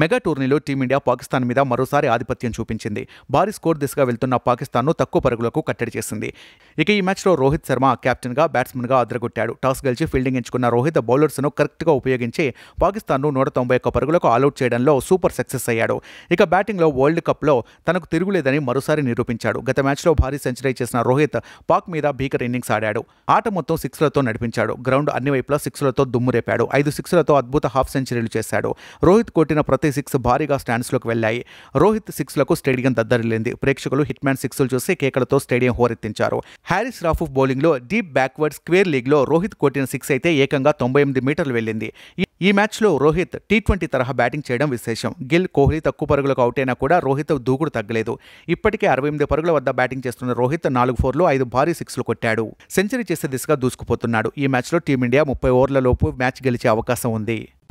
mega టోర్నీలో team India Pakistan మీద మరోసారి ఆధిపత్యం చూపించింది భారీ స్కోర్ దిశగా వెళ్తున్న పాకిస్తాన్ను తక్కువ పరుగులకు కట్టడి చేసింది ఇక ఈ మ్యాచ్లో రోహిత్ శర్మ కెప్టెన్గా బ్యాట్స్మెన్గా అదరగొట్టాడు టాస్ గెలిచి ఫీల్డింగ్ ఎంచుకున్న రోహిత్ బౌలర్స్ను కరెక్ట్గా ఉపయోగించి పాకిస్తాన్ను నూట తొంభై ఒక్క పరుగులకు ఆల్అౌట్ చేయడంలో సూపర్ సక్సెస్ అయ్యాడు ఇక బ్యాటింగ్లో వరల్డ్ కప్లో తనకు తిరుగులేదని మరోసారి నిరూపించాడు గత మ్యాచ్లో భారీ సెంచరీ చేసిన రోహిత్ పాక్ మీద భీకర్ ఇన్నింగ్స్ ఆడాడు ఆట మొత్తం సిక్స్లతో నడిపించాడు గ్రౌండ్ అన్ని వైపులా సిక్స్లతో దుమ్మురేపాడు ఐదు సిక్స్లతో అద్భుత హాఫ్ సెంచరీలు చేశాడు రోహిత్ కొట్టిన ప్రతి ఫార్టీ సిక్స్ భారీగా స్టాండ్స్లోకి వెళ్ళాయి రోహిత్ సిక్స్లకు స్టేడియం దద్దరిల్లింది ప్రేక్షకులు హిట్ మ్యాన్ సిక్స్లు చూసి కేకలతో స్టేడియం హోరెత్తించారు హ్యారిస్ రాఫ్ బౌలింగ్లో డీప్ బ్యాక్వర్డ్ స్క్వేర్ లీగ్లో రోహిత్ కొట్టిన సిక్స్ అయితే ఏకంగా తొంభై ఎనిమిది మీటర్లు వెళ్ళింది ఈ మ్యాచ్లో రోహిత్ టీ ట్వంటీ తరహా బ్యాటింగ్ చేయడం విశేషం గిల్ కోహ్లీ తక్కువ పరుగులకు అవుట్ అయినా కూడా రోహిత్ దూకుడు తగ్గలేదు ఇప్పటికే అరవై ఎనిమిది పరుగుల వద్ద బ్యాటింగ్ చేస్తున్న రోహిత్ నాలుగు ఫోర్లు ఐదు భారీ సిక్స్లు కొట్టాడు సెంచరీ చేసే దిశగా దూసుకుపోతున్నాడు ఈ మ్యాచ్లో టీమిండియా ముప్పై ఓవర్ల లోపు మ్యాచ్ గెలిచే అవకాశం ఉంది